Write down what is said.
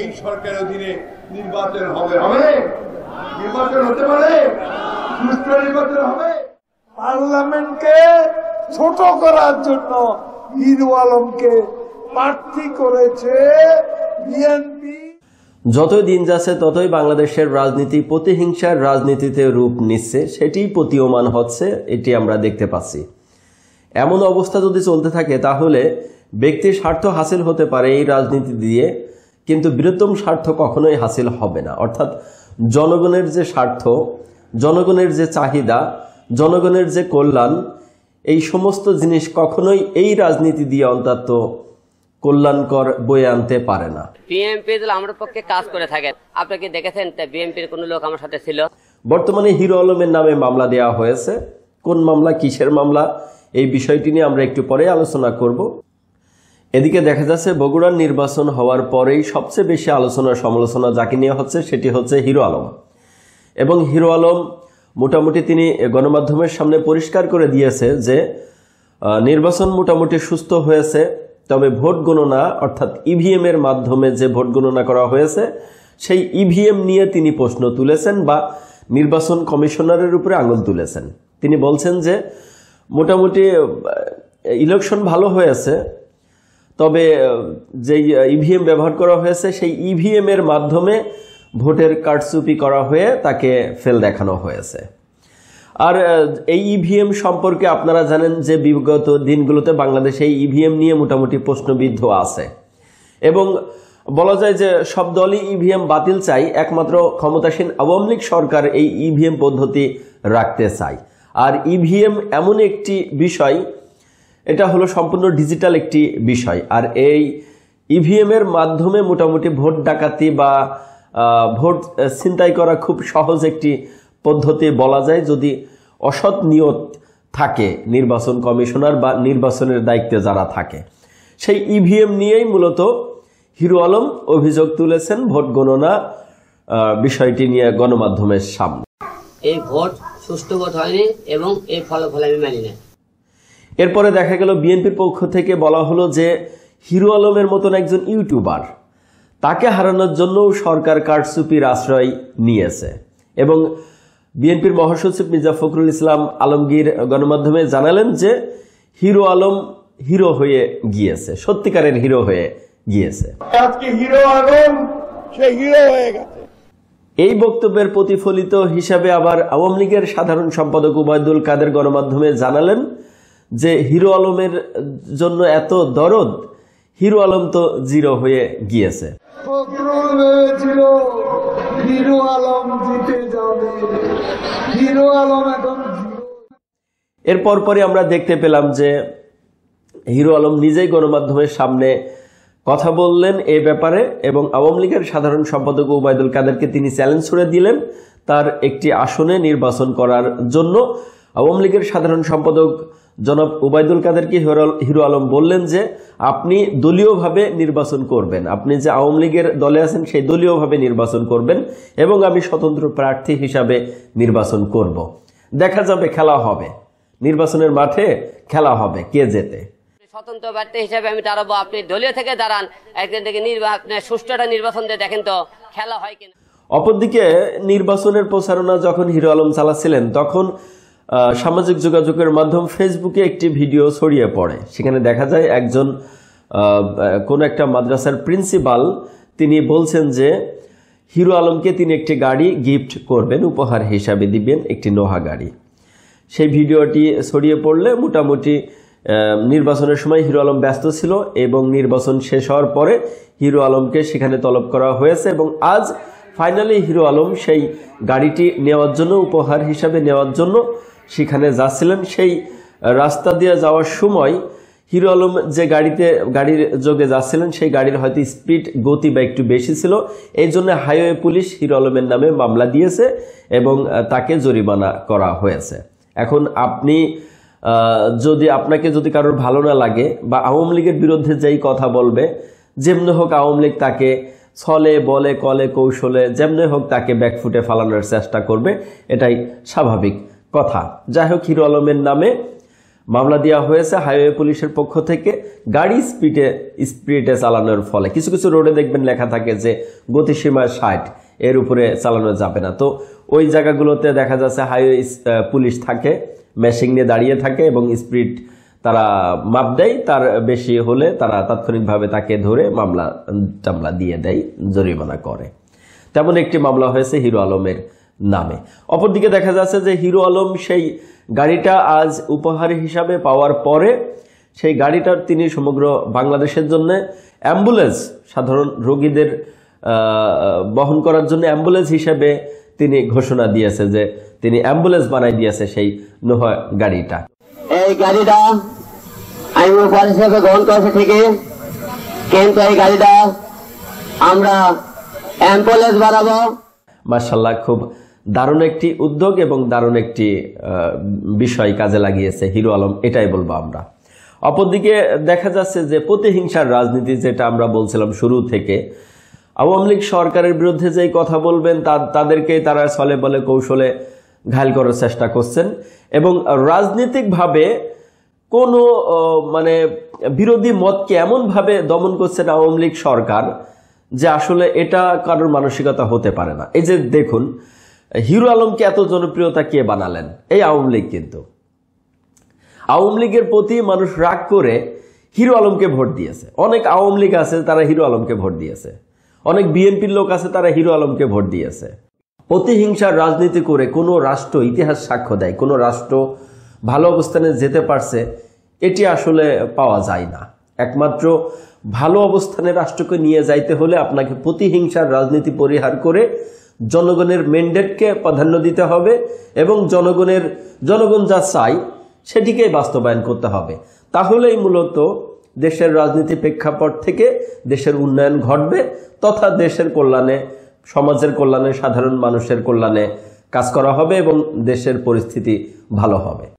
এই সরকারের অধীনে নির্বাচন হবে হবে নির্বাচন হতে পারে সুস্থ নির্বাচন হবে পার্লামেন্টকে ছোট করার জন্য হিরু আলমকে প্রার্থী করেছে বিএনপি যতই দিন যাচ্ছে ততই বাংলাদেশের রাজনীতি প্রতিহিংসার রাজনীতিতে রূপ নিচ্ছে সেটি প্রতীয়মান হচ্ছে এটি আমরা দেখতে পাচ্ছি এমন অবস্থা যদি চলতে থাকে তাহলে ব্যক্তির স্বার্থ হাসিল হতে পারে এই রাজনীতি দিয়ে কিন্তু বৃহত্তম স্বার্থ কখনোই হাসিল হবে না অর্থাৎ জনগণের যে স্বার্থ জনগণের যে চাহিদা জনগণের যে কল্যাণ এই সমস্ত জিনিস কখনোই এই রাজনীতি দিয়ে অন্তত কল্যাণকর বয়ে আনতে পারে না বিএনপি দল আমার পক্ষে কাজ করে থাকে আপনি কি দেখেছেন বিএমপির কোন লোক আমার সাথে ছিল বর্তমানে হিরো আলমের নামে মামলা দেওয়া হয়েছে কোন মামলা কিসের মামলা এই বিষয়টি নিয়ে আমরা একটু পরে আলোচনা করব এদিকে দেখা যাচ্ছে বগুড়ার নির্বাচন হওয়ার পরেই সবচেয়ে বেশি আলোচনা সমালোচনা যাকে নিয়ে হচ্ছে সেটি হচ্ছে হিরো আলম এবং হিরো আলম মোটামুটি তিনি গণমাধ্যমের সামনে পরিষ্কার করে দিয়েছে যে নির্বাচন মোটামুটি সুস্থ হয়েছে তবে ভোট গণনা অর্থাৎ ইভিএম e এর মাধ্যমে যে ভোট গণনা করা হয়েছে সেই ইভিএম e নিয়ে তিনি প্রশ্ন তুলেছেন বা নির্বাচন কমিশনারের উপরে আঙুল তুলেছেন তিনি বলছেন যে মোটামুটি ইলেকশন ভালো হয়েছে তবে যেই ইভিএম e ব্যবহার করা হয়েছে সেই ইভিএম e এর মাধ্যমে ভোটের কারচুপি করা হয়ে তাকে ফেল দেখানো হয়েছে আর এই ইভিএম e সম্পর্কে আপনারা জানেন যে বিগত দিনগুলোতে বাংলাদেশে এই ইভিএম নিয়ে মোটামুটি প্রশ্নবিদ্ধ আছে এবং বলা যায় যে সব দলই ইভিএম বাতিল চাই একমাত্র ক্ষমতাসীন আওয়ামী লীগ সরকার এই ইভিএম পদ্ধতি রাখতে চায় আর ইভিএম এমন একটি বিষয় এটা হলো সম্পূর্ণ ডিজিটাল একটি বিষয় আর এই ইভিএমের e মাধ্যমে মোটামুটি ভোট ডাকাতি বা ভোট ছিনতাই করা খুব সহজ একটি পদ্ধতি বলা যায় যদি অসৎ নিয়ত থাকে নির্বাচন কমিশনার বা নির্বাচনের দায়িত্বে যারা থাকে সেই ইভিএম e নিয়েই মূলত হিরো আলম অভিযোগ তুলেছেন ভোট গণনা বিষয়টি নিয়ে গণমাধ্যমের সামনে এই ভোট সুষ্ঠুগত হয়নি এবং এই ফলাফল আমি মানি না এরপরে দেখা গেল বিএনপির পক্ষ থেকে বলা হলো যে হিরো আলমের মতন একজন ইউটিউবার তাকে হারানোর জন্য সরকার কারচুপির আশ্রয় নিয়েছে এবং বিএনপির মহাসচিব মির্জা ফখরুল ইসলাম আলমগীর গণমাধ্যমে জানালেন যে হিরো আলম হিরো হয়ে গিয়েছে সত্যিকারের হিরো হয়ে গিয়েছে আজকে হিরো আলম সে হিরো হয়ে গেছে এই বক্তব্যের প্রতিফলিত হিসাবে আবার আওয়ামী লীগের সাধারণ সম্পাদক উবায়দুল কাদের গণমাধ্যমে জানালেন যে হিরো আলমের জন্য এত দরদ হিরো আলম তো জিরো হয়ে গিয়েছে এরপর পরে আমরা দেখতে পেলাম যে হিরো আলম নিজেই গণমাধ্যমের সামনে কথা বললেন এ ব্যাপারে এবং আওয়ামী লীগের সাধারণ সম্পাদক ওবায়দুল কাদেরকে তিনি চ্যালেঞ্জ করে দিলেন তার একটি আসনে নির্বাচন করার জন্য আওয়ামী লীগের সাধারণ সম্পাদক জনাব ওবায়দুল কাদেরকে হিরো আলম বললেন যে আপনি দলীয়ভাবে নির্বাচন করবেন আপনি যে আওয়ামী লীগের দলে আছেন সেই দলীয়ভাবে নির্বাচন করবেন এবং আমি স্বতন্ত্র প্রার্থী হিসাবে নির্বাচন করব। দেখা যাবে খেলা হবে নির্বাচনের মাঠে খেলা হবে কে যেতে স্বতন্ত্র প্রার্থী হিসাবে আমি দাঁড়াবো আপনি দলীয় থেকে দাঁড়ান একদিন থেকে নির্বাচন একটা নির্বাচন দিয়ে দেখেন তো খেলা হয় কিনা অপরদিকে নির্বাচনের প্রচারণা যখন হিরো আলম চালাচ্ছিলেন তখন সামাজিক যোগাযোগের মাধ্যম ফেসবুকে একটি ভিডিও ছড়িয়ে পড়ে সেখানে দেখা যায় একজন কোন একটা মাদ্রাসার প্রিন্সিপাল তিনি বলছেন যে হিরো আলমকে তিনি একটি গাড়ি গিফট করবেন উপহার হিসাবে দিবেন একটি নোহা গাড়ি সেই ভিডিওটি ছড়িয়ে পড়লে মোটামুটি নির্বাচনের সময় হিরো আলম ব্যস্ত ছিল এবং নির্বাচন শেষ হওয়ার পরে হিরো আলমকে সেখানে তলব করা হয়েছে এবং আজ ফাইনালি হিরো আলম সেই গাড়িটি নেওয়ার জন্য উপহার হিসাবে নেওয়ার জন্য সেখানে যাচ্ছিলেন সেই রাস্তা দিয়ে যাওয়ার সময় হিরো আলম যে গাড়িতে গাড়ির যোগে যাচ্ছিলেন সেই গাড়ির হয়তো স্পিড গতি বা একটু বেশি ছিল এই জন্য হাইওয়ে পুলিশ হিরো আলমের নামে মামলা দিয়েছে এবং তাকে জরিমানা করা হয়েছে এখন আপনি যদি আপনাকে যদি কারোর ভালো না লাগে বা আওয়ামী লীগের বিরুদ্ধে যেই কথা বলবে যেমনি হোক আওয়ামী লীগ তাকে ছলে বলে কলে কৌশলে যেমনি হোক তাকে ব্যাকফুটে ফালানোর চেষ্টা করবে এটাই স্বাভাবিক কথা যাই হোক হিরো আলমের নামে মামলা দেওয়া হয়েছে হাইওয়ে পুলিশের পক্ষ থেকে গাড়ি স্পিডে স্পিডে চালানোর ফলে কিছু কিছু রোডে দেখবেন লেখা থাকে যে গতিসীমা ষাট এর উপরে চালানো যাবে না তো ওই জায়গাগুলোতে দেখা যাচ্ছে হাইওয়ে পুলিশ থাকে মেশিন নিয়ে দাঁড়িয়ে থাকে এবং স্পিড তারা মাপ দেয় তার বেশি হলে তারা তাৎক্ষণিকভাবে তাকে ধরে মামলা টামলা দিয়ে দেয় জরিমানা করে তেমন একটি মামলা হয়েছে হিরো আলমের নামে অপরদিকে দেখা যাচ্ছে যে হিরো আলম সেই গাড়িটা আজ উপহার হিসাবে পাওয়ার পরে সেই গাড়িটার তিনি সমগ্র বাংলাদেশের জন্য অ্যাম্বুলেন্স সাধারণ রোগীদের বহন করার জন্য অ্যাম্বুলেন্স হিসেবে তিনি ঘোষণা দিয়েছে যে তিনি অ্যাম্বুলেন্স বানাই দিয়েছে সেই নোহ গাড়িটা এই গাড়িটা আমি গ্রহণ করেছে থেকে কিন্তু এই গাড়িটা আমরা অ্যাম্বুলেন্স বানাবো মাসাল্লাহ খুব দারুণ একটি উদ্যোগ এবং দারুণ একটি বিষয় কাজে লাগিয়েছে হিরো আলম এটাই বলবো আমরা অপরদিকে দেখা যাচ্ছে যে প্রতিহিংসার রাজনীতি যেটা আমরা বলছিলাম শুরু থেকে আওয়ামী লীগ সরকারের বিরুদ্ধে যেই কথা বলবেন তাদেরকেই তারা ছলে বলে কৌশলে ঘায়ল করার চেষ্টা করছেন এবং রাজনৈতিকভাবে কোনো মানে বিরোধী মতকে এমনভাবে দমন করছেন আওয়ামী লীগ সরকার যে আসলে এটা কারোর মানসিকতা হতে পারে না এই যে দেখুন হিরো আলমকে এত জনপ্রিয়তা কে বানালেন এই আওয়ামী লীগ কিন্তু আওয়ামী লীগের প্রতি মানুষ রাগ করে হিরো আলমকে ভোট দিয়েছে অনেক আওয়ামী লীগ আছে তারা হিরো আলমকে ভোট দিয়েছে অনেক বিএনপির লোক আছে তারা হিরো আলমকে ভোট দিয়েছে প্রতিহিংসার রাজনীতি করে কোনো রাষ্ট্র ইতিহাস সাক্ষ্য দেয় কোনো রাষ্ট্র ভালো অবস্থানে যেতে পারছে এটি আসলে পাওয়া যায় না একমাত্র ভালো অবস্থানে রাষ্ট্রকে নিয়ে যাইতে হলে আপনাকে প্রতিহিংসার রাজনীতি পরিহার করে জনগণের ম্যান্ডেটকে প্রাধান্য দিতে হবে এবং জনগণের জনগণ যা চাই সেটিকেই বাস্তবায়ন করতে হবে তাহলেই মূলত দেশের রাজনীতি প্রেক্ষাপট থেকে দেশের উন্নয়ন ঘটবে তথা দেশের কল্যাণে সমাজের কল্যাণে সাধারণ মানুষের কল্যাণে কাজ করা হবে এবং দেশের পরিস্থিতি ভালো হবে